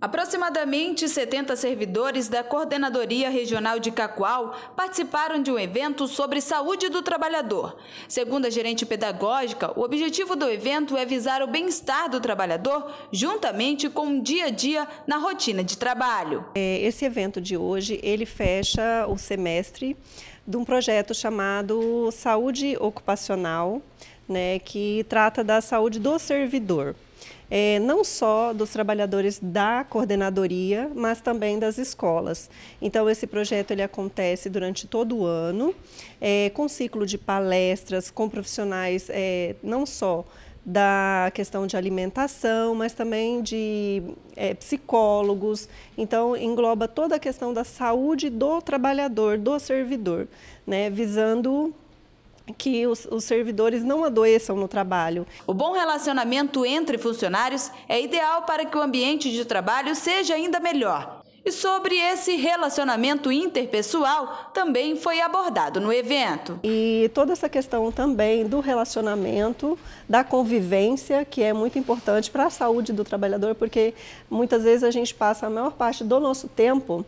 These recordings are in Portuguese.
Aproximadamente 70 servidores da Coordenadoria Regional de Cacoal participaram de um evento sobre saúde do trabalhador. Segundo a gerente pedagógica, o objetivo do evento é visar o bem-estar do trabalhador juntamente com o dia a dia na rotina de trabalho. É, esse evento de hoje, ele fecha o semestre de um projeto chamado Saúde Ocupacional, né, que trata da saúde do servidor é, não só dos trabalhadores da coordenadoria, mas também das escolas. Então, esse projeto ele acontece durante todo o ano, é, com ciclo de palestras, com profissionais é, não só da questão de alimentação, mas também de é, psicólogos. Então, engloba toda a questão da saúde do trabalhador, do servidor, né, visando que os, os, servidores não adoeçam no trabalho. O bom relacionamento entre funcionários é ideal para que o ambiente de trabalho seja ainda melhor. E sobre esse relacionamento interpessoal também foi abordado no evento. E toda essa questão também do relacionamento, da convivência, que é muito importante para a saúde do trabalhador, porque muitas vezes a gente passa a maior parte do nosso tempo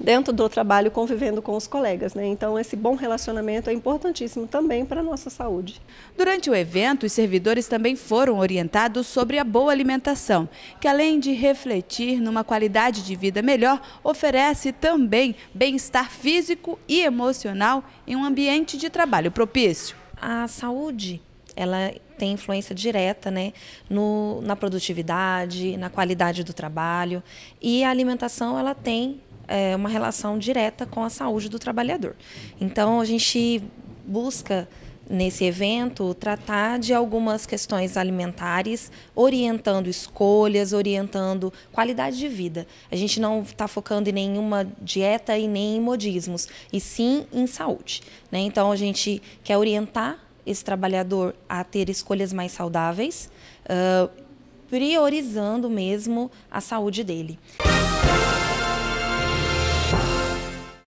dentro do trabalho convivendo com os colegas. Né? Então, esse bom relacionamento é importantíssimo também para a nossa saúde. Durante o evento, os servidores também foram orientados sobre a boa alimentação, que além de refletir numa qualidade de vida melhor, oferece também bem-estar físico e emocional em um ambiente de trabalho propício. A saúde ela tem influência direta né, no, na produtividade, na qualidade do trabalho e a alimentação ela tem é, uma relação direta com a saúde do trabalhador. Então, a gente busca nesse evento tratar de algumas questões alimentares, orientando escolhas, orientando qualidade de vida. A gente não está focando em nenhuma dieta e nem em modismos, e sim em saúde. Né? Então a gente quer orientar esse trabalhador a ter escolhas mais saudáveis, uh, priorizando mesmo a saúde dele. Música